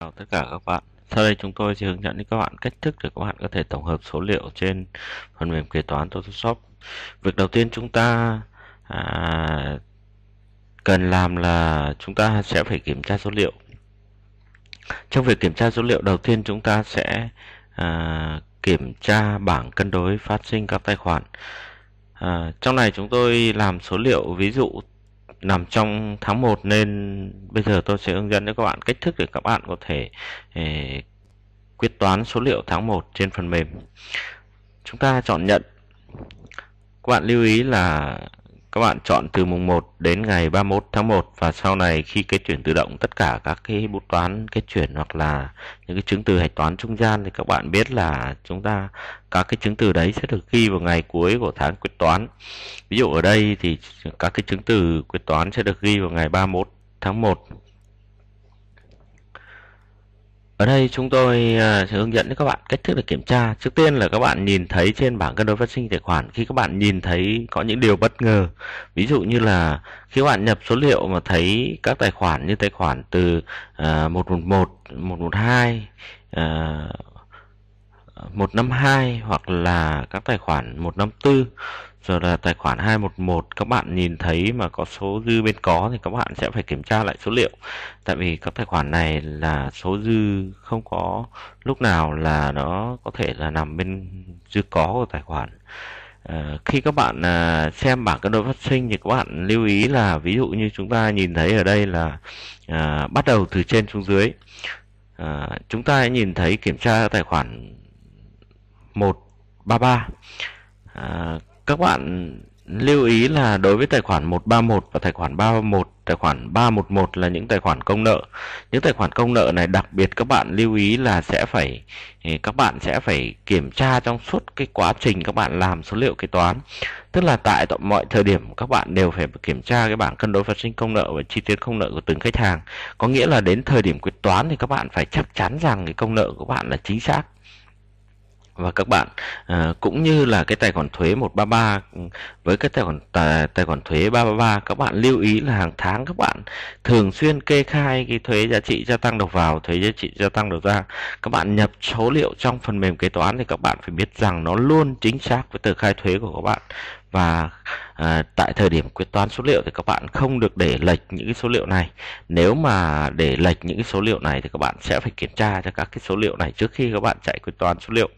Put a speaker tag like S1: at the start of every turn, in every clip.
S1: Chào tất cả các bạn. Sau đây chúng tôi sẽ hướng dẫn đến các bạn cách thức để các bạn có thể tổng hợp số liệu trên phần mềm kế toán Photoshop. Việc đầu tiên chúng ta à, cần làm là chúng ta sẽ phải kiểm tra số liệu. Trong việc kiểm tra số liệu đầu tiên chúng ta sẽ à, kiểm tra bảng cân đối phát sinh các tài khoản. À, trong này chúng tôi làm số liệu ví dụ nằm trong tháng 1 nên bây giờ tôi sẽ hướng dẫn cho các bạn cách thức để các bạn có thể ờ, quyết toán số liệu tháng 1 trên phần mềm. Chúng ta chọn nhận. Các bạn lưu ý là các bạn chọn từ mùng 1 đến ngày 31 tháng 1 và sau này khi kết chuyển tự động tất cả các cái bút toán kết chuyển hoặc là những cái chứng từ hạch toán trung gian thì các bạn biết là chúng ta các cái chứng từ đấy sẽ được ghi vào ngày cuối của tháng quyết toán. Ví dụ ở đây thì các cái chứng từ quyết toán sẽ được ghi vào ngày 31 tháng 1 ở đây chúng tôi à, sẽ hướng dẫn các bạn cách thức để kiểm tra. Trước tiên là các bạn nhìn thấy trên bảng cân đối phát sinh tài khoản khi các bạn nhìn thấy có những điều bất ngờ. Ví dụ như là khi các bạn nhập số liệu mà thấy các tài khoản như tài khoản từ uh, 111, 112, uh, 152 hoặc là các tài khoản 154 rồi là tài khoản 211 các bạn nhìn thấy mà có số dư bên có thì các bạn sẽ phải kiểm tra lại số liệu tại vì các tài khoản này là số dư không có lúc nào là nó có thể là nằm bên dư có của tài khoản ờ, khi các bạn à, xem bảng cân đối phát sinh thì các bạn lưu ý là ví dụ như chúng ta nhìn thấy ở đây là à, bắt đầu từ trên xuống dưới ờ, chúng ta nhìn thấy kiểm tra tài khoản 133 à, các bạn lưu ý là đối với tài khoản 131 và tài khoản 331, tài khoản 311 là những tài khoản công nợ. Những tài khoản công nợ này đặc biệt các bạn lưu ý là sẽ phải ừ, các bạn sẽ phải kiểm tra trong suốt cái quá trình các bạn làm số liệu kế toán. Tức là tại mọi thời điểm các bạn đều phải kiểm tra cái bảng cân đối phát sinh công nợ và chi tiết công nợ của từng khách hàng. Có nghĩa là đến thời điểm quyết toán thì các bạn phải chắc chắn rằng cái công nợ của bạn là chính xác và các bạn à, cũng như là cái tài khoản thuế 133 với cái tài khoản tài, tài khoản thuế 333 các bạn lưu ý là hàng tháng các bạn thường xuyên kê khai cái thuế giá trị gia tăng đầu vào thuế giá trị gia tăng đầu ra các bạn nhập số liệu trong phần mềm kế toán thì các bạn phải biết rằng nó luôn chính xác với tờ khai thuế của các bạn và à, tại thời điểm quyết toán số liệu thì các bạn không được để lệch những cái số liệu này nếu mà để lệch những cái số liệu này thì các bạn sẽ phải kiểm tra cho các cái số liệu này trước khi các bạn chạy quyết toán số liệu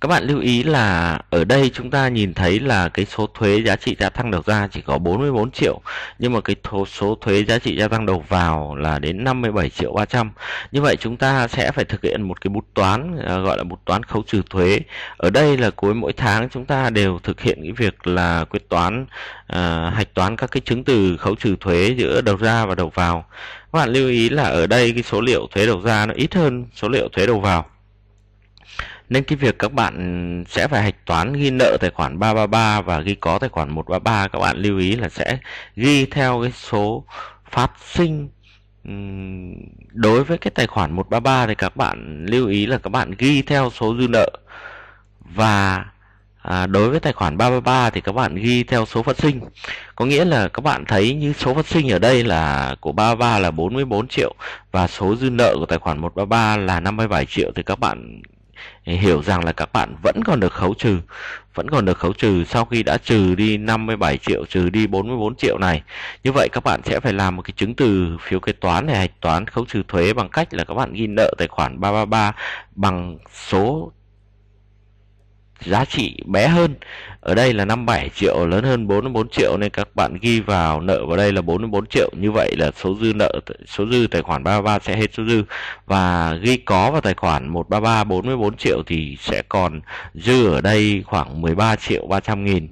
S1: các bạn lưu ý là ở đây chúng ta nhìn thấy là cái số thuế giá trị gia tăng đầu ra chỉ có 44 triệu nhưng mà cái số thuế giá trị gia tăng đầu vào là đến 57 triệu 300 như vậy chúng ta sẽ phải thực hiện một cái bút toán à, gọi là bút toán khấu trừ thuế ở đây là cuối mỗi tháng chúng ta đều thực hiện cái việc là quyết toán à, hạch toán các cái chứng từ khấu trừ thuế giữa đầu ra và đầu vào các bạn lưu ý là ở đây cái số liệu thuế đầu ra nó ít hơn số liệu thuế đầu vào nên cái việc các bạn sẽ phải hạch toán ghi nợ tài khoản 333 và ghi có tài khoản 133 các bạn lưu ý là sẽ ghi theo cái số phát sinh đối với cái tài khoản 133 thì các bạn lưu ý là các bạn ghi theo số dư nợ và à, đối với tài khoản 333 thì các bạn ghi theo số phát sinh có nghĩa là các bạn thấy như số phát sinh ở đây là của 33 là 44 triệu và số dư nợ của tài khoản 133 là 57 triệu thì các bạn hiểu rằng là các bạn vẫn còn được khấu trừ vẫn còn được khấu trừ sau khi đã trừ đi 57 triệu trừ đi 44 triệu này như vậy các bạn sẽ phải làm một cái chứng từ phiếu kế toán này hạch toán khấu trừ thuế bằng cách là các bạn ghi nợ tài khoản 333 bằng số giá trị bé hơn ở đây là 57 triệu lớn hơn 44 triệu nên các bạn ghi vào nợ vào đây là 44 triệu như vậy là số dư nợ số dư tài khoản 33 sẽ hết số dư và ghi có vào tài khoản 133 44 triệu thì sẽ còn dư ở đây khoảng 13 triệu 300 nghìn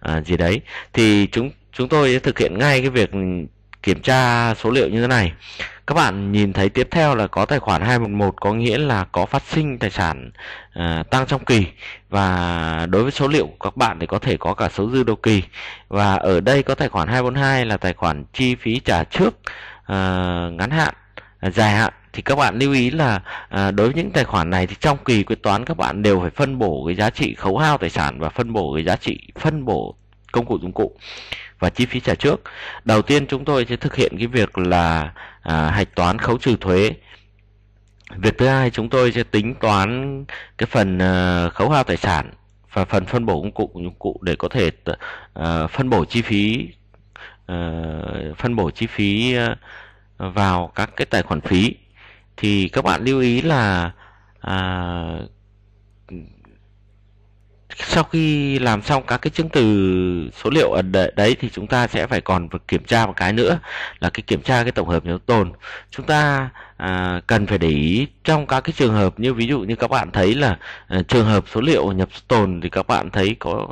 S1: à, gì đấy thì chúng chúng tôi sẽ thực hiện ngay cái việc kiểm tra số liệu như thế này các bạn nhìn thấy tiếp theo là có tài khoản 211 có nghĩa là có phát sinh tài sản à, tăng trong kỳ và đối với số liệu của các bạn thì có thể có cả số dư đầu kỳ và ở đây có tài khoản 242 là tài khoản chi phí trả trước à, ngắn hạn ờ, dài hạn thì các bạn lưu ý là đối với những tài khoản này thì trong kỳ quyết toán các bạn đều phải phân bổ cái giá trị khấu hao tài sản và phân bổ cái giá trị phân bổ công cụ dụng cụ và chi phí trả trước. Đầu tiên chúng tôi sẽ thực hiện cái việc là à, hạch toán khấu trừ thuế. Việc thứ hai chúng tôi sẽ tính toán cái phần à, khấu hao tài sản và phần phân bổ công cụ dụng cụ để có thể à, phân bổ chi phí à, phân bổ chi phí à, vào các cái tài khoản phí thì các bạn lưu ý là à, sau khi làm xong các cái chứng từ số liệu ở đấy thì chúng ta sẽ phải còn kiểm tra một cái nữa là cái kiểm tra cái tổng hợp nhóm tồn chúng ta à, cần phải để ý trong các cái trường hợp như ví dụ như các bạn thấy là à, trường hợp số liệu nhập tồn thì các bạn thấy có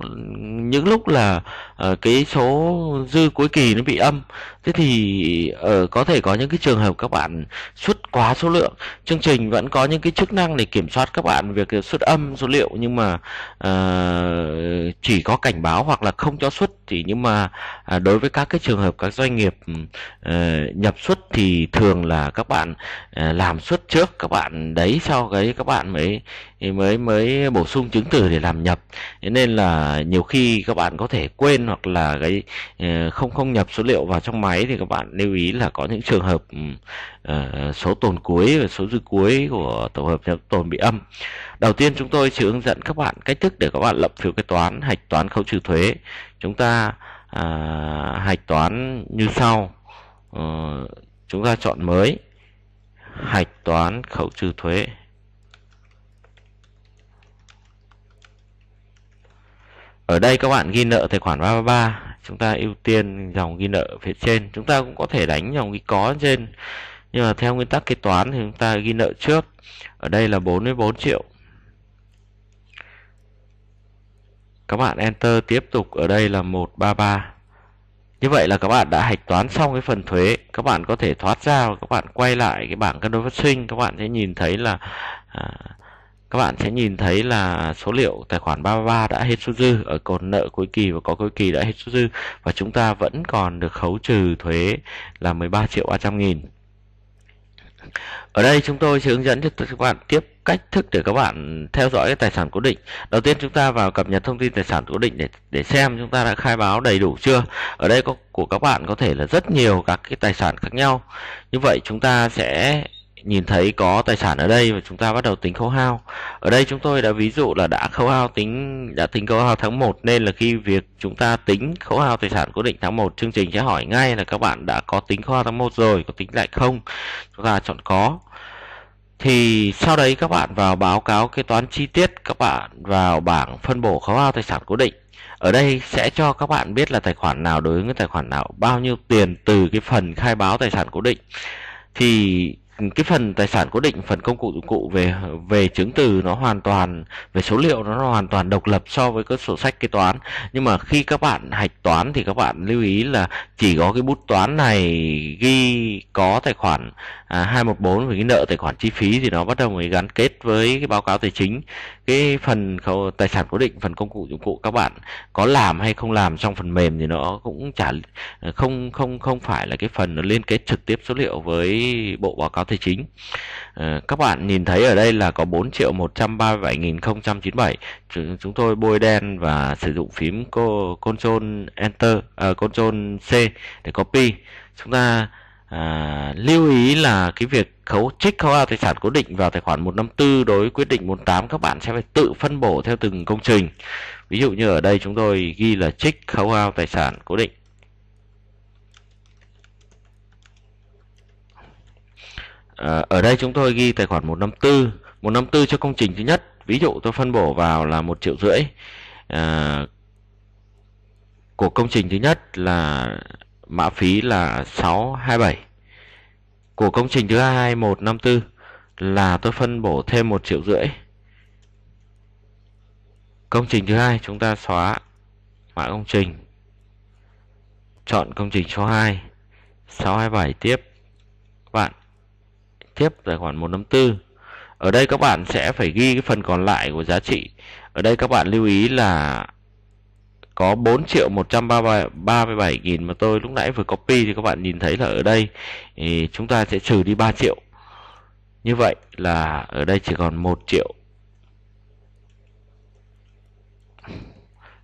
S1: những lúc là à, cái số dư cuối kỳ nó bị âm thế thì ở ờ, có thể có những cái trường hợp các bạn xuất quá số lượng chương trình vẫn có những cái chức năng để kiểm soát các bạn việc xuất âm số liệu nhưng mà à, chỉ có cảnh báo hoặc là không cho xuất thì nhưng mà à, đối với các cái trường hợp các doanh nghiệp à, nhập xuất thì thường là các bạn Ờ, làm suất trước các bạn đấy sau đấy các bạn mới mới mới bổ sung chứng từ để làm nhập nên là nhiều khi các bạn có thể quên hoặc là cái ờ, không không nhập số liệu vào trong máy thì các bạn lưu ý là có những trường hợp ờ, số tồn cuối và số dư cuối của tổ hợp nhập tồn bị âm đầu tiên chúng tôi sẽ hướng dẫn các bạn cách thức để các bạn lập phiếu kế toán hạch toán khấu trừ thuế chúng ta à, hạch toán như sau ờ, chúng ta chọn mới hạch toán khấu trừ thuế ở đây các bạn ghi nợ tài khoản 333 chúng ta ưu tiên dòng ghi nợ phía trên chúng ta cũng có thể đánh dòng ghi có trên nhưng mà theo nguyên tắc kế toán thì chúng ta ghi nợ trước ở đây là 44 triệu các bạn enter tiếp tục ở đây là 133 như vậy là các bạn đã hạch toán xong cái phần thuế, các bạn có thể thoát ra và các bạn quay lại cái bảng cân đối phát sinh, các bạn sẽ nhìn thấy là à, các bạn sẽ nhìn thấy là số liệu tài khoản 33 đã hết số dư ở cột nợ cuối kỳ và có cuối kỳ đã hết số dư và chúng ta vẫn còn được khấu trừ thuế là 13 triệu 300 nghìn ở đây chúng tôi sẽ hướng dẫn cho các bạn tiếp cách thức để các bạn theo dõi tài sản cố định. Đầu tiên chúng ta vào cập nhật thông tin tài sản cố định để để xem chúng ta đã khai báo đầy đủ chưa. Ở đây có của các bạn có thể là rất nhiều các cái tài sản khác nhau. Như vậy chúng ta sẽ nhìn thấy có tài sản ở đây và chúng ta bắt đầu tính khấu hao. Ở đây chúng tôi đã ví dụ là đã khấu hao tính đã tính khấu hao tháng 1 nên là khi việc chúng ta tính khấu hao tài sản cố định tháng 1 chương trình sẽ hỏi ngay là các bạn đã có tính khấu hao tháng 1 rồi, có tính lại không? Chúng ta chọn có. Thì sau đấy các bạn vào báo cáo kế toán chi tiết, các bạn vào bảng phân bổ khấu hao tài sản cố định. Ở đây sẽ cho các bạn biết là tài khoản nào đối ứng với tài khoản nào, bao nhiêu tiền từ cái phần khai báo tài sản cố định. Thì cái phần tài sản cố định phần công cụ dụng cụ về về chứng từ nó hoàn toàn về số liệu nó hoàn toàn độc lập so với các sổ sách kế toán nhưng mà khi các bạn hạch toán thì các bạn lưu ý là chỉ có cái bút toán này ghi có tài khoản à, 214 với cái nợ tài khoản chi phí thì nó bắt đầu mới gắn kết với cái báo cáo tài chính cái phần khấu, tài sản cố định phần công cụ dụng cụ các bạn có làm hay không làm trong phần mềm thì nó cũng chả không không không phải là cái phần nó liên kết trực tiếp số liệu với bộ báo cáo tài chính. À, các bạn nhìn thấy ở đây là có 4 triệu 137.097. Chúng, chúng tôi bôi đen và sử dụng phím Ctrl Enter, à, Ctrl C để copy. Chúng ta à, lưu ý là cái việc khấu trích khấu hao tài sản cố định vào tài khoản 154 đối với quyết định 48 các bạn sẽ phải tự phân bổ theo từng công trình. Ví dụ như ở đây chúng tôi ghi là trích khấu hao tài sản cố định à, ở đây chúng tôi ghi tài khoản 154 154 cho công trình thứ nhất ví dụ tôi phân bổ vào là một triệu rưỡi à, của công trình thứ nhất là mã phí là 627 của công trình thứ hai 154 là tôi phân bổ thêm một triệu rưỡi công trình thứ hai chúng ta xóa mã công trình chọn công trình số 2 627 tiếp các bạn tiếp tài khoản 154. Ở đây các bạn sẽ phải ghi cái phần còn lại của giá trị. Ở đây các bạn lưu ý là có 4 triệu 137 nghìn mà tôi lúc nãy vừa copy thì các bạn nhìn thấy là ở đây thì chúng ta sẽ trừ đi 3 triệu. Như vậy là ở đây chỉ còn 1 triệu.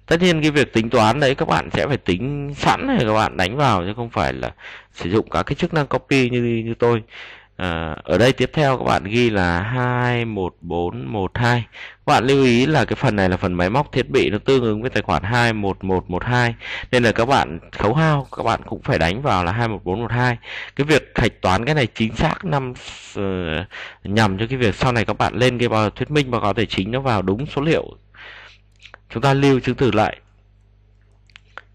S1: Tất nhiên cái việc tính toán đấy các bạn sẽ phải tính sẵn này các bạn đánh vào chứ không phải là sử dụng các cái chức năng copy như như tôi. À, ở đây tiếp theo các bạn ghi là 21412. Các bạn lưu ý là cái phần này là phần máy móc thiết bị nó tương ứng với tài khoản 21112 nên là các bạn khấu hao các bạn cũng phải đánh vào là 21412. Cái việc hạch toán cái này chính xác năm uh, nhằm cho cái việc sau này các bạn lên cái báo thuyết minh báo có thể chính nó vào đúng số liệu. Chúng ta lưu chứng từ lại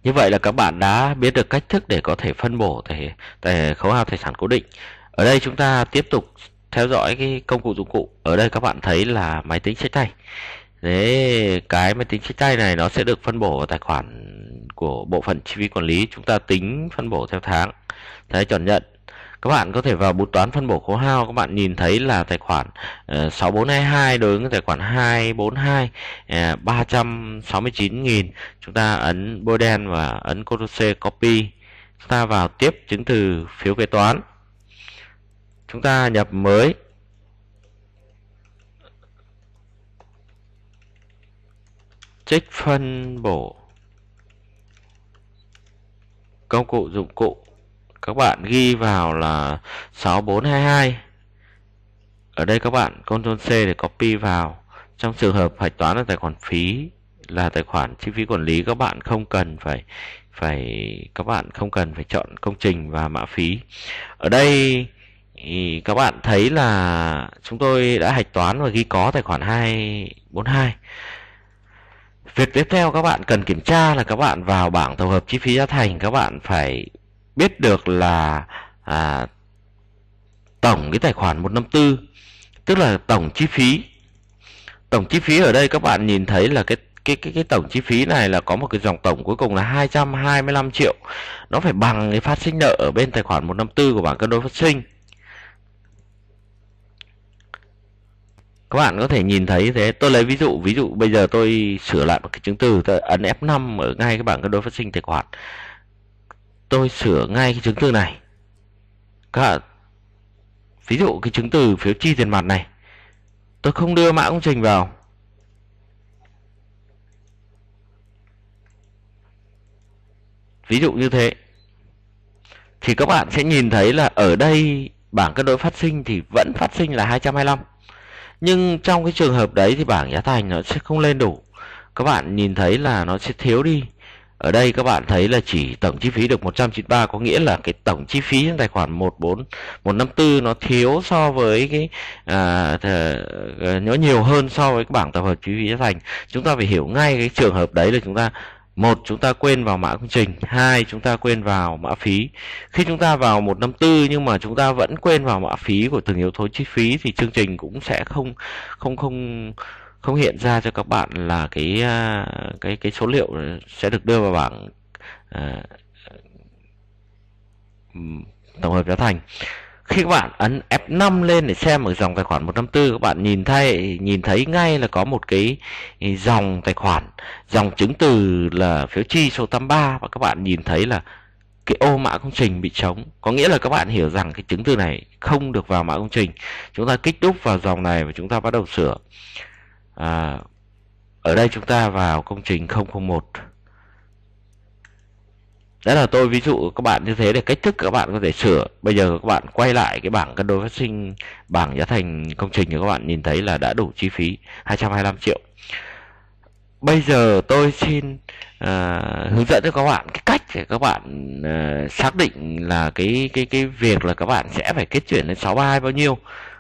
S1: như vậy là các bạn đã biết được cách thức để có thể phân bổ tài, tài khấu hao tài sản cố định ở đây chúng ta tiếp tục theo dõi cái công cụ dụng cụ ở đây các bạn thấy là máy tính sách tay thế cái máy tính sách tay này nó sẽ được phân bổ vào tài khoản của bộ phận chi phí quản lý chúng ta tính phân bổ theo tháng thế chọn nhận các bạn có thể vào bút toán phân bổ khấu hao các bạn nhìn thấy là tài khoản ờ, uh, 6422 đối ứng với tài khoản 242 uh, 369.000 chúng ta ấn bôi đen và ấn ctrl C copy chúng ta vào tiếp chứng từ phiếu kế toán chúng ta nhập mới trích phân bổ công cụ dụng cụ các bạn ghi vào là 6422 ở đây các bạn Ctrl C để copy vào trong trường hợp hạch toán là tài khoản phí là tài khoản chi phí quản lý các bạn không cần phải phải các bạn không cần phải chọn công trình và mã phí ở đây thì các bạn thấy là chúng tôi đã hạch toán và ghi có tài khoản 242. Việc tiếp theo các bạn cần kiểm tra là các bạn vào bảng tổng hợp chi phí giá thành các bạn phải biết được là à, tổng cái tài khoản 154 tức là tổng chi phí. Tổng chi phí ở đây các bạn nhìn thấy là cái cái cái cái tổng chi phí này là có một cái dòng tổng cuối cùng là 225 triệu. Nó phải bằng cái phát sinh nợ ở bên tài khoản 154 của bảng cân đối phát sinh. các bạn có thể nhìn thấy thế tôi lấy ví dụ ví dụ bây giờ tôi sửa lại một cái chứng từ tôi ấn F5 ở ngay các bảng cân đối phát sinh tài khoản tôi sửa ngay cái chứng từ này các bạn ví dụ cái chứng từ phiếu chi tiền mặt này tôi không đưa mã công trình vào ví dụ như thế thì các bạn sẽ nhìn thấy là ở đây bảng cân đối phát sinh thì vẫn phát sinh là 225 nhưng trong cái trường hợp đấy thì bảng giá thành nó sẽ không lên đủ các bạn nhìn thấy là nó sẽ thiếu đi ở đây các bạn thấy là chỉ tổng chi phí được 193 có nghĩa là cái tổng chi phí trong tài khoản 14 154 nó thiếu so với cái à, ờ, nó nhiều hơn so với cái bảng tập hợp chi phí giá thành. Chúng ta phải hiểu ngay cái trường hợp đấy là chúng ta một chúng ta quên vào mã công trình hai chúng ta quên vào mã phí khi chúng ta vào một năm tư nhưng mà chúng ta vẫn quên vào mã phí của từng yếu tố chi phí thì chương trình cũng sẽ không không không không hiện ra cho các bạn là cái à, cái cái số liệu sẽ được đưa vào bảng à, tổng hợp giá thành khi các bạn ấn F5 lên để xem ở dòng tài khoản 154 các bạn nhìn thấy nhìn thấy ngay là có một cái dòng tài khoản dòng chứng từ là phiếu chi số 83 và các bạn nhìn thấy là cái ô mã công trình bị trống có nghĩa là các bạn hiểu rằng cái chứng từ này không được vào mã công trình chúng ta kích đúc vào dòng này và chúng ta bắt đầu sửa à, ở đây chúng ta vào công trình 001 đó là tôi ví dụ các bạn như thế để cách thức các bạn có thể sửa bây giờ các bạn quay lại cái bảng cân đối phát sinh bảng giá thành công trình thì các bạn nhìn thấy là đã đủ chi phí 225 triệu bây giờ tôi xin uh, hướng dẫn cho các bạn cái cách để các bạn uh, xác định là cái cái cái việc là các bạn sẽ phải kết chuyển đến 632 bao nhiêu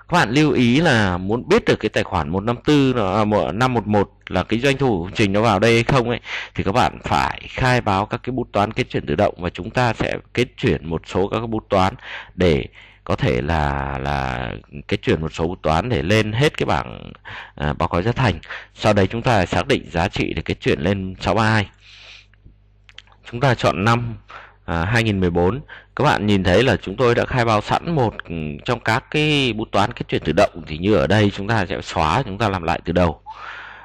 S1: các bạn lưu ý là muốn biết được cái tài khoản 154 là 511 là cái doanh thu trình nó vào đây hay không ấy thì các bạn phải khai báo các cái bút toán kết chuyển tự động và chúng ta sẽ kết chuyển một số các cái bút toán để có thể là là kết chuyển một số bút toán để lên hết cái bảng à, báo cáo giá thành. Sau đấy chúng ta xác định giá trị để kết chuyển lên 632. Chúng ta chọn năm à, 2014 các bạn nhìn thấy là chúng tôi đã khai báo sẵn một ừ, trong các cái bút toán kết chuyển tự động thì như ở đây chúng ta sẽ xóa chúng ta làm lại từ đầu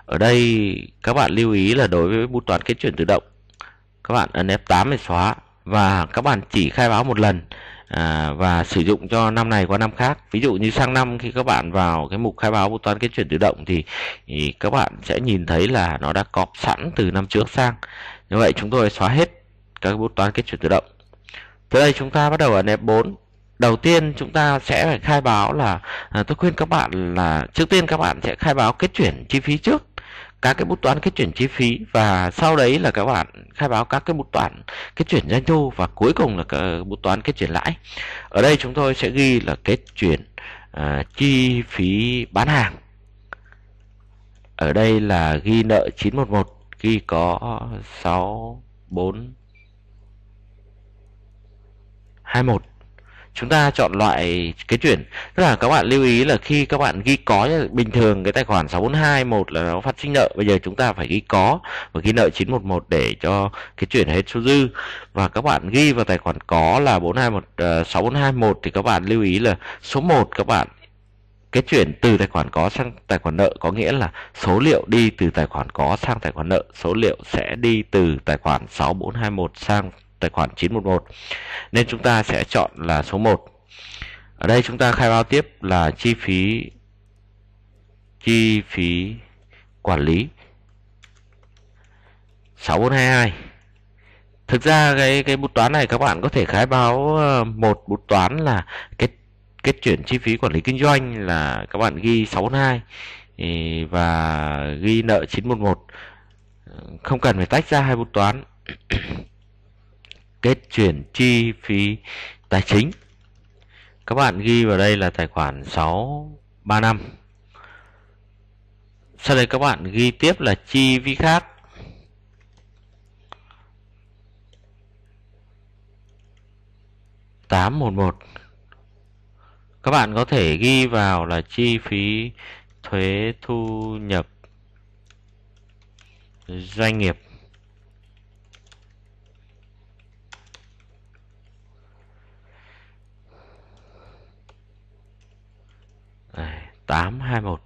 S1: ở đây các bạn lưu ý là đối với bút toán kết chuyển tự động các bạn ấn F8 để xóa và các bạn chỉ khai báo một lần à, và sử dụng cho năm này qua năm khác ví dụ như sang năm khi các bạn vào cái mục khai báo bút toán kết chuyển tự động thì, thì các bạn sẽ nhìn thấy là nó đã cọp sẵn từ năm trước sang như vậy chúng tôi xóa hết các bút toán kết chuyển tự động Tới đây chúng ta bắt đầu ở nệp 4 đầu tiên chúng ta sẽ phải khai báo là à, tôi khuyên các bạn là trước tiên các bạn sẽ khai báo kết chuyển chi phí trước các cái bút toán kết chuyển chi phí và sau đấy là các bạn khai báo các cái bút toán kết chuyển doanh thu và cuối cùng là cái bút toán kết chuyển lãi ở đây chúng tôi sẽ ghi là kết chuyển à, chi phí bán hàng ở đây là ghi nợ 911 ghi có 6 4 21 chúng ta chọn loại cái chuyển tức là các bạn lưu ý là khi các bạn ghi có bình thường cái tài khoản 642 một là nó phát sinh nợ bây giờ chúng ta phải ghi có và ghi nợ 911 để cho cái chuyển hết số dư và các bạn ghi vào tài khoản có là 421 uh, 6421 thì các bạn lưu ý là số 1 các bạn cái chuyển từ tài khoản có sang tài khoản nợ có nghĩa là số liệu đi từ tài khoản có sang tài khoản nợ, số liệu sẽ đi từ tài khoản 6421 sang tài khoản 911 nên chúng ta sẽ chọn là số 1 ở đây chúng ta khai báo tiếp là chi phí chi phí quản lý 6422 thực ra cái cái bút toán này các bạn có thể khai báo ờ, một bút toán là kết kết chuyển chi phí quản lý kinh doanh là các bạn ghi 642 và ghi nợ 911 không cần phải tách ra hai bút toán kết chuyển chi phí tài chính các bạn ghi vào đây là tài khoản 635 sau đây các bạn ghi tiếp là chi phí khác tám một một các bạn có thể ghi vào là chi phí thuế thu nhập doanh nghiệp 821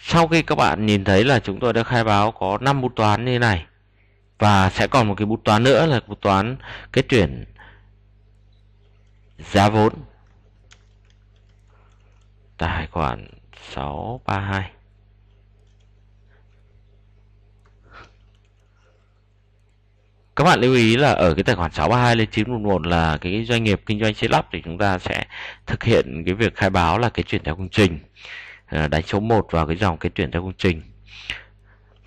S1: Sau khi các bạn nhìn thấy là chúng tôi đã khai báo có 5 bút toán như này Và sẽ còn một cái bút toán nữa là bút toán kết chuyển giá vốn Tài khoản 632 các bạn lưu ý là ở cái tài khoản 632 lên 911 là cái doanh nghiệp kinh doanh xây lắp thì chúng ta sẽ thực hiện cái việc khai báo là cái chuyển theo công trình à, đánh số 1 vào cái dòng cái chuyển theo công trình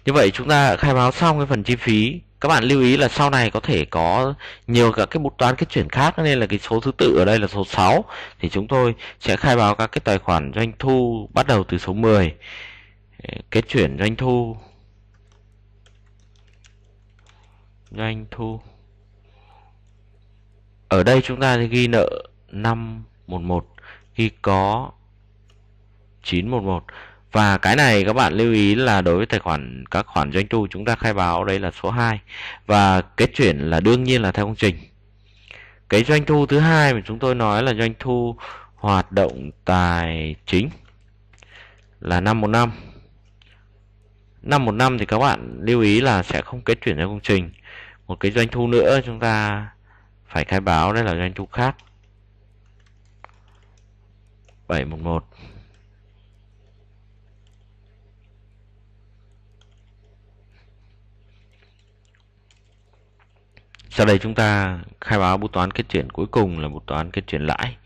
S1: như vậy chúng ta khai báo xong cái phần chi phí các bạn lưu ý là sau này có thể có nhiều các cái bút toán cái chuyển khác nên là cái số thứ tự ở đây là số 6 thì chúng tôi sẽ khai báo các cái tài khoản doanh thu bắt đầu từ số 10 kết à, chuyển doanh thu doanh thu ở đây chúng ta ghi nợ 511 ghi có 911 và cái này các bạn lưu ý là đối với tài khoản các khoản doanh thu chúng ta khai báo đây là số 2 và kết chuyển là đương nhiên là theo công trình. Cái doanh thu thứ hai mà chúng tôi nói là doanh thu hoạt động tài chính là 515 năm một năm thì các bạn lưu ý là sẽ không kết chuyển ra công trình một cái doanh thu nữa chúng ta phải khai báo đây là doanh thu khác 711 sau đây chúng ta khai báo bút toán kết chuyển cuối cùng là bút toán kết chuyển lãi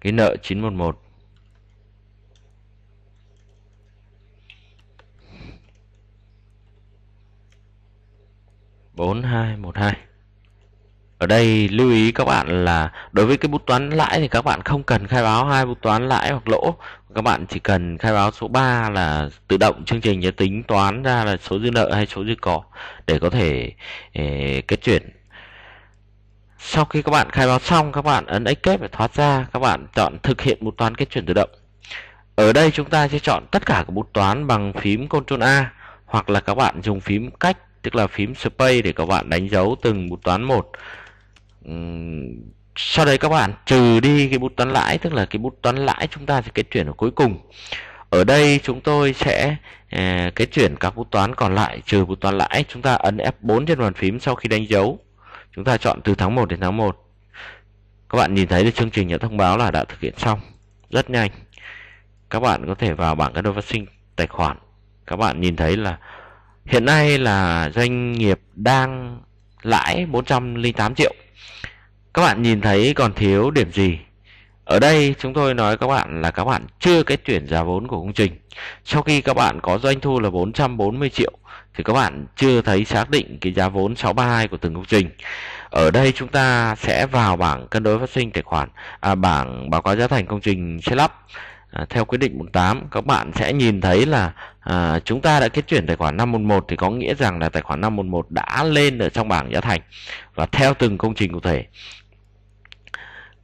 S1: cái nợ 911 4212 ở đây lưu ý các bạn là đối với cái bút toán lãi thì các bạn không cần khai báo hai bút toán lãi hoặc lỗ các bạn chỉ cần khai báo số 3 là tự động chương trình sẽ tính toán ra là số dư nợ hay số dư cỏ để có thể eh, kết chuyển sau khi các bạn khai báo xong các bạn ấn escape để thoát ra các bạn chọn thực hiện một toán kết chuyển tự động ở đây chúng ta sẽ chọn tất cả các bút toán bằng phím Ctrl A hoặc là các bạn dùng phím cách tức là phím space để các bạn đánh dấu từng bút toán một. Sau đấy các bạn trừ đi cái bút toán lãi tức là cái bút toán lãi chúng ta sẽ kết chuyển ở cuối cùng. Ở đây chúng tôi sẽ à, kết chuyển các bút toán còn lại trừ bút toán lãi chúng ta ấn F4 trên bàn phím sau khi đánh dấu Chúng ta chọn từ tháng 1 đến tháng 1. Các bạn nhìn thấy được chương trình nhận thông báo là đã thực hiện xong. Rất nhanh. Các bạn có thể vào bảng các đơn phát sinh tài khoản. Các bạn nhìn thấy là hiện nay là doanh nghiệp đang lãi 408 triệu. Các bạn nhìn thấy còn thiếu điểm gì? Ở đây chúng tôi nói các bạn là các bạn chưa cái chuyển giá vốn của công trình. Sau khi các bạn có doanh thu là 440 triệu thì các bạn chưa thấy xác định cái giá vốn 632 của từng công trình. Ở đây chúng ta sẽ vào bảng cân đối phát sinh tài khoản à, bảng báo cáo giá thành công trình xây lắp à, theo quyết định 18 các bạn sẽ nhìn thấy là à, chúng ta đã kết chuyển tài khoản 511 thì có nghĩa rằng là tài khoản 511 đã lên ở trong bảng giá thành và theo từng công trình cụ thể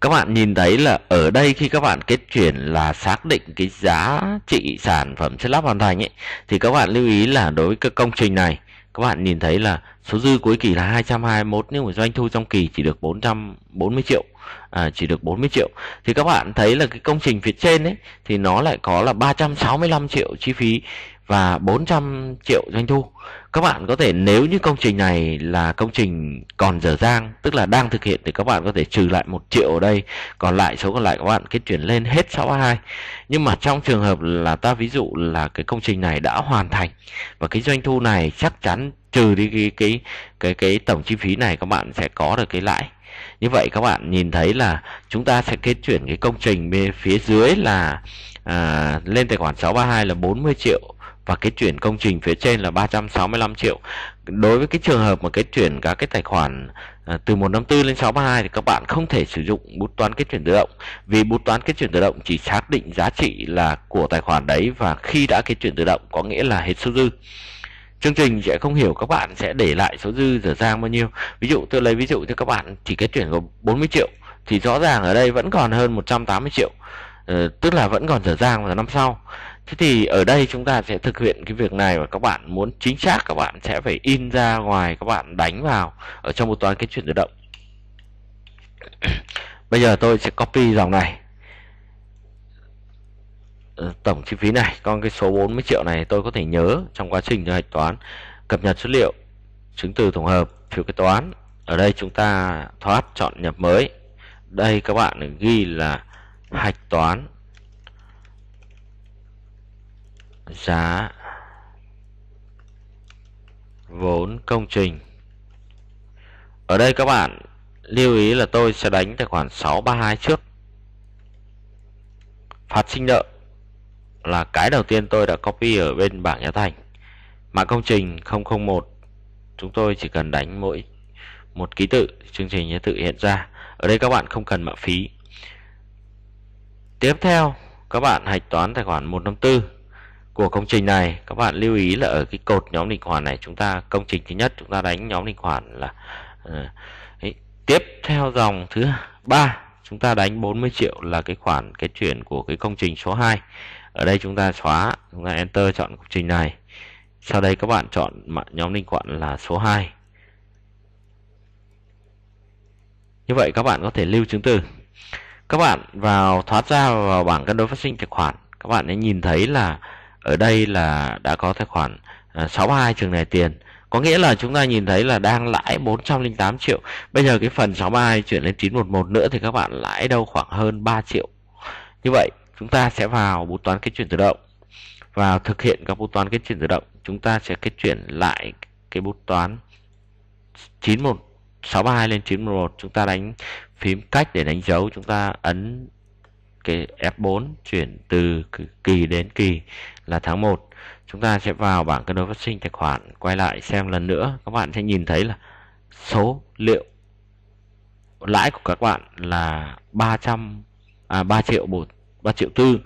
S1: các bạn nhìn thấy là ở đây khi các bạn kết chuyển là xác định cái giá trị sản phẩm chất lắp hoàn thành ấy thì các bạn lưu ý là đối với cái công trình này các bạn nhìn thấy là số dư cuối kỳ là 221 nhưng mà doanh thu trong kỳ chỉ được 440 triệu à, chỉ được 40 triệu thì các bạn thấy là cái công trình phía trên ấy thì nó lại có là 365 triệu chi phí và 400 triệu doanh thu các bạn có thể nếu như công trình này là công trình còn dở dang tức là đang thực hiện thì các bạn có thể trừ lại một triệu ở đây còn lại số còn lại các bạn kết chuyển lên hết 62 nhưng mà trong trường hợp là ta ví dụ là cái công trình này đã hoàn thành và cái doanh thu này chắc chắn trừ đi cái cái cái cái tổng chi phí này các bạn sẽ có được cái lãi như vậy các bạn nhìn thấy là chúng ta sẽ kết chuyển cái công trình bên phía dưới là à, lên tài khoản 632 là 40 triệu và cái chuyển công trình phía trên là 365 triệu. Đối với cái trường hợp mà cái chuyển các cái tài khoản à, từ 154 lên 632 thì các bạn không thể sử dụng bút toán kết chuyển tự động vì bút toán kết chuyển tự động chỉ xác định giá trị là của tài khoản đấy và khi đã kết chuyển tự động có nghĩa là hết số dư chương trình sẽ không hiểu các bạn sẽ để lại số dư dở dang bao nhiêu ví dụ tôi lấy ví dụ cho các bạn chỉ kết chuyển có 40 triệu thì rõ ràng ở đây vẫn còn hơn 180 triệu ờ, tức là vẫn còn dở dang vào năm sau Thế thì ở đây chúng ta sẽ thực hiện cái việc này và các bạn muốn chính xác các bạn sẽ phải in ra ngoài các bạn đánh vào ở trong một toán cái chuyển tự động. Bây giờ tôi sẽ copy dòng này. Ờ, tổng chi phí này, con cái số 40 triệu này tôi có thể nhớ trong quá trình hạch toán cập nhật số liệu, chứng từ tổng hợp, phiếu kế toán. Ở đây chúng ta thoát chọn nhập mới. Đây các bạn ghi là hạch toán giá vốn công trình. Ở đây các bạn lưu ý là tôi sẽ đánh tài khoản 632 trước. Phát sinh nợ là cái đầu tiên tôi đã copy ở bên bảng giá thành. mã công trình 001 chúng tôi chỉ cần đánh mỗi một ký tự chương trình sẽ tự hiện ra. Ở đây các bạn không cần mạng phí. Tiếp theo các bạn hạch toán tài khoản 154 của công trình này các bạn lưu ý là ở cái cột nhóm định khoản này chúng ta công trình thứ nhất chúng ta đánh nhóm định khoản là Đấy. Ờ, tiếp theo dòng thứ ba chúng ta đánh 40 triệu là cái khoản cái chuyển của cái công trình số 2 ở đây chúng ta xóa chúng ta enter chọn công trình này sau đây các bạn chọn nhóm định khoản là số 2 như vậy các bạn có thể lưu chứng từ các bạn vào thoát ra vào bảng cân đối phát sinh tài khoản các bạn sẽ nhìn thấy là ở đây là đã có tài khoản à, 62 trường này tiền có nghĩa là chúng ta nhìn thấy là đang lãi 408 triệu bây giờ cái phần 62 chuyển lên 911 nữa thì các bạn lãi đâu khoảng hơn 3 triệu như vậy chúng ta sẽ vào bút toán kết chuyển tự động và thực hiện các bút toán kết chuyển tự động chúng ta sẽ kết chuyển lại cái bút toán 91632 lên 911 chúng ta đánh phím cách để đánh dấu chúng ta ấn cái F4 chuyển từ kỳ đến kỳ là tháng 1 chúng ta sẽ vào bảng cân đối phát sinh tài khoản quay lại xem lần nữa các bạn sẽ nhìn thấy là số liệu lãi của các bạn là 300 à 3 triệu 1 3 triệu tư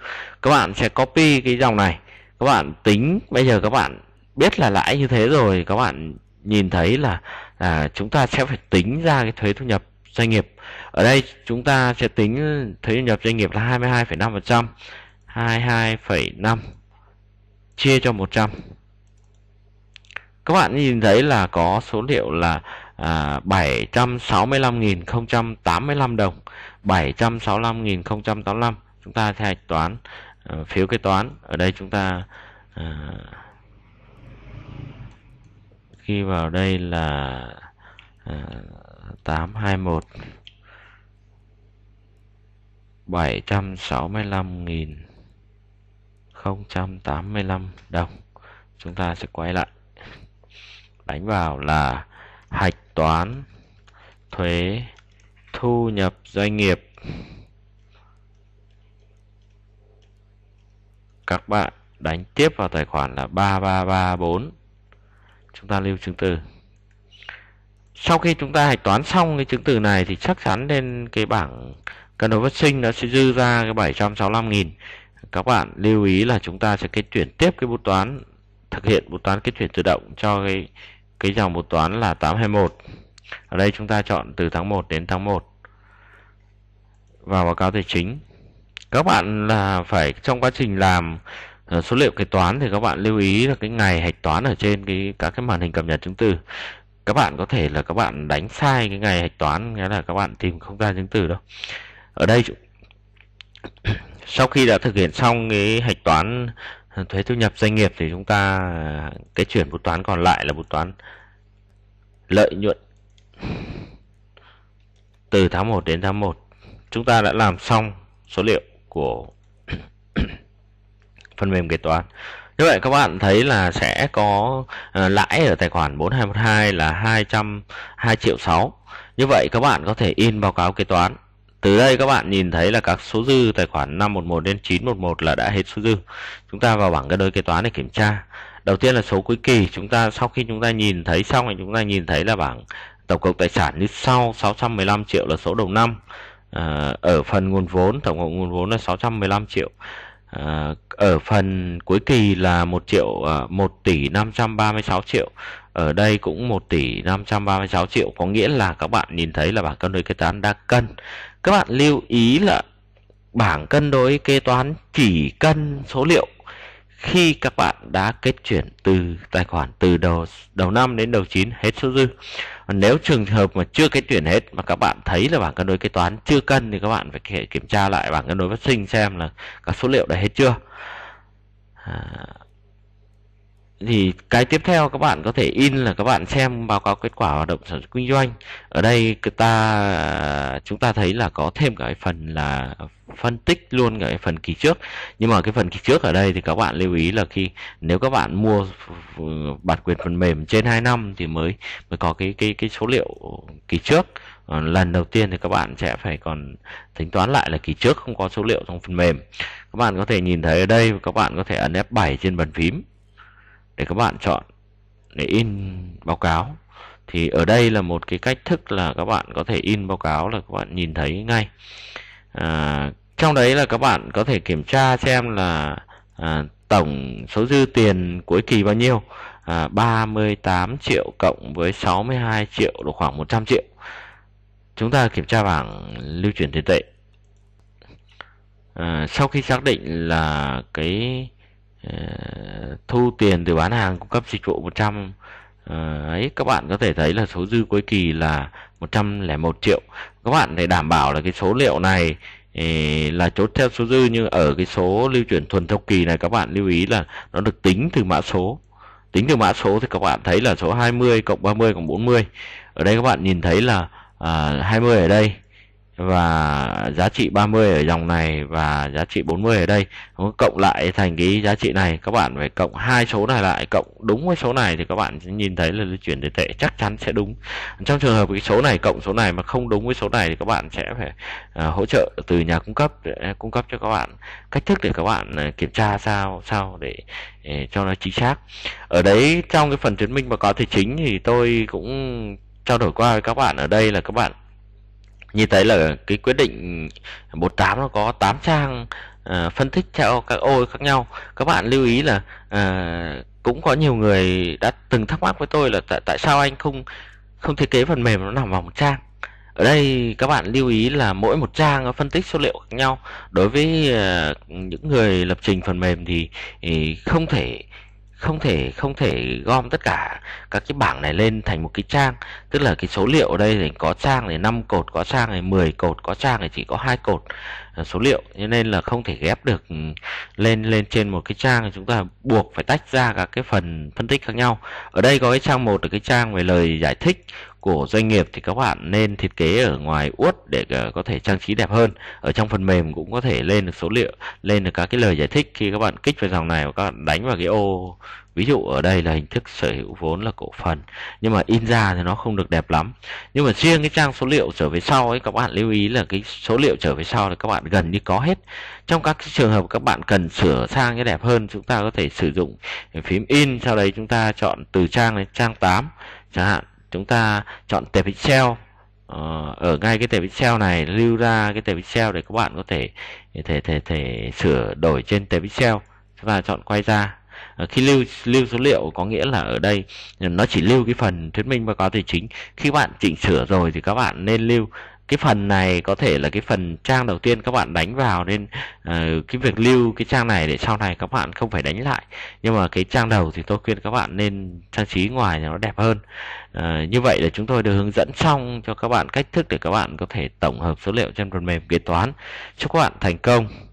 S1: các bạn sẽ copy cái dòng này các bạn tính bây giờ các bạn biết là lãi như thế rồi các bạn nhìn thấy là à, chúng ta sẽ phải tính ra cái thuế thu nhập doanh nghiệp ở đây chúng ta sẽ tính thuế thu nhập doanh nghiệp là 22,5% 22,5 chia cho 100 các bạn nhìn thấy là có số liệu là à, 765.085 đồng 765.085 chúng ta sẽ hạch toán à, phiếu kế toán ở đây chúng ta à, ghi vào đây là à, 821 765.000 085 đồng chúng ta sẽ quay lại đánh vào là hạch toán thuế thu nhập doanh nghiệp các bạn đánh tiếp vào tài khoản là 3334 chúng ta lưu chứng từ sau khi chúng ta hạch toán xong cái chứng từ này thì chắc chắn lên cái bảng cân đối phát sinh nó sẽ dư ra cái 765.000 các bạn lưu ý là chúng ta sẽ kết chuyển tiếp cái bút toán thực hiện bút toán kết chuyển tự động cho cái cái dòng bút toán là 821 ở đây chúng ta chọn từ tháng 1 đến tháng 1 vào báo cáo tài chính các bạn là phải trong quá trình làm ờ, số liệu kế toán thì các bạn lưu ý là cái ngày hạch toán ở trên cái các cái màn hình cập nhật chứng từ các bạn có thể là các bạn đánh sai cái ngày hạch toán nghĩa là các bạn tìm không ra chứng từ đâu ở đây sau khi đã thực hiện xong cái hạch toán ờ, thuế thu nhập doanh nghiệp thì chúng ta ờ, cái chuyển bút toán còn lại là bút toán lợi nhuận từ tháng 1 đến tháng 1 chúng ta đã làm xong số liệu của phần mềm kế toán như vậy các bạn thấy là sẽ có ờ, lãi ở tài khoản 4212 là 200 2 triệu 6 như vậy các bạn có thể in báo cáo kế toán từ đây các bạn nhìn thấy là các số dư tài khoản 511 đến 911 là đã hết số dư. Chúng ta vào bảng cân đối kế toán để kiểm tra. Đầu tiên là số cuối kỳ, chúng ta sau khi chúng ta nhìn thấy xong thì chúng ta nhìn thấy là bảng tổng cộng tài sản như sau 615 triệu là số đầu năm. À, ở phần nguồn vốn, tổng cộng nguồn vốn là 615 triệu. À, ở phần cuối kỳ là 1 triệu à, 1 tỷ 536 triệu ở đây cũng 1 tỷ 536 triệu có nghĩa là các bạn nhìn thấy là bảng cân đối kế toán đã cân các bạn lưu ý là bảng cân đối kế toán chỉ cân số liệu khi các bạn đã kết chuyển từ tài khoản từ đầu đầu năm đến đầu chín hết số dư. nếu trường hợp mà chưa kết chuyển hết mà các bạn thấy là bảng cân đối kế toán chưa cân thì các bạn phải kiểm tra lại bảng cân đối phát sinh xem là các số liệu đã hết chưa. À, thì cái tiếp theo các bạn có thể in là các bạn xem báo cáo kết quả hoạt động sản xuất kinh doanh ở đây ta chúng ta thấy là có thêm cái phần là phân tích luôn cái phần kỳ trước nhưng mà cái phần kỳ trước ở đây thì các bạn lưu ý là khi nếu các bạn mua bản quyền phần mềm trên 2 năm thì mới mới có cái cái cái số liệu kỳ trước lần đầu tiên thì các bạn sẽ phải còn tính toán lại là kỳ trước không có số liệu trong phần mềm các bạn có thể nhìn thấy ở đây các bạn có thể ấn F7 trên bàn phím để các bạn chọn để in báo cáo thì ở đây là một cái cách thức là các bạn có thể in báo cáo là các bạn nhìn thấy ngay à, trong đấy là các bạn có thể kiểm tra xem là à, tổng số dư tiền cuối kỳ bao nhiêu à, 38 triệu cộng với 62 triệu là khoảng 100 triệu chúng ta kiểm tra bảng lưu chuyển tiền tệ à, sau khi xác định là cái Ờ, thu tiền từ bán hàng cung cấp dịch vụ 100 ờ, ấy các bạn có thể thấy là số dư cuối kỳ là 101 triệu các bạn để đảm bảo là cái số liệu này là chốt theo số dư nhưng ở cái số lưu chuyển thuần theo kỳ này các bạn lưu ý là nó được tính từ mã số tính từ mã số thì các bạn thấy là số 20 cộng 30 cộng 40 ở đây các bạn nhìn thấy là à, 20 ở đây và giá trị 30 ở dòng này và giá trị 40 ở đây cộng lại thành cái giá trị này các bạn phải cộng hai số này lại cộng đúng với số này thì các bạn sẽ nhìn thấy là chuyển tiền tệ chắc chắn sẽ đúng trong trường hợp cái số này cộng số này mà không đúng với số này thì các bạn sẽ phải à, hỗ trợ từ nhà cung cấp để cung cấp cho các bạn cách thức để các bạn à, kiểm tra sao sao để, để à, cho nó chính xác ở đấy trong cái phần chứng minh báo cáo tài chính thì tôi cũng trao đổi qua với các bạn ở đây là các bạn như thế là cái quyết định 48 nó có 8 trang uh, phân tích theo các ô khác nhau các bạn lưu ý là uh, cũng có nhiều người đã từng thắc mắc với tôi là tại tại sao anh không không thiết kế phần mềm nó nằm vào một trang ở đây các bạn lưu ý là mỗi một trang nó phân tích số liệu khác nhau đối với uh, những người lập trình phần mềm thì, thì không thể không thể không thể gom tất cả các cái bảng này lên thành một cái trang tức là cái số liệu ở đây thì có trang này 5 cột có trang này 10 cột có trang này chỉ có hai cột ờ, số liệu cho nên là không thể ghép được ừ, lên lên trên một cái trang chúng ta buộc phải tách ra các cái phần phân tích khác nhau ở đây có cái trang một là cái trang về lời giải thích của doanh nghiệp thì các bạn nên thiết kế ở ngoài uất để ờ, có thể trang trí đẹp hơn ở trong phần mềm cũng có thể lên được số liệu lên được các cái lời giải thích khi các bạn kích vào dòng này và các bạn đánh vào cái ô ví dụ ở đây là hình thức sở hữu vốn là cổ phần nhưng mà in ra thì nó không được đẹp lắm nhưng mà riêng cái trang số liệu trở về sau ấy các bạn lưu ý là cái số liệu trở về sau thì các bạn gần như có hết trong các trường hợp các bạn cần sửa sang cái đẹp hơn chúng ta có thể sử dụng phím in sau đấy chúng ta chọn từ trang đến trang 8 chẳng hạn chúng ta chọn tệp Excel ờ, ở ngay cái tệp Excel này lưu ra cái tệp Excel để các bạn có thể thể thể thể sửa đổi trên tệp Excel và chọn quay ra ờ, khi lưu lưu số liệu có nghĩa là ở đây nó chỉ lưu cái phần thuyết minh báo cáo tài chính khi bạn chỉnh sửa rồi thì các bạn nên lưu cái phần này có thể là cái phần trang đầu tiên các bạn đánh vào nên uh, cái việc lưu cái trang này để sau này các bạn không phải đánh lại nhưng mà cái trang đầu thì tôi khuyên các bạn nên trang trí ngoài nó đẹp hơn uh, như vậy là chúng tôi được hướng dẫn xong cho các bạn cách thức để các bạn có thể tổng hợp số liệu trên phần mềm kế toán chúc các bạn thành công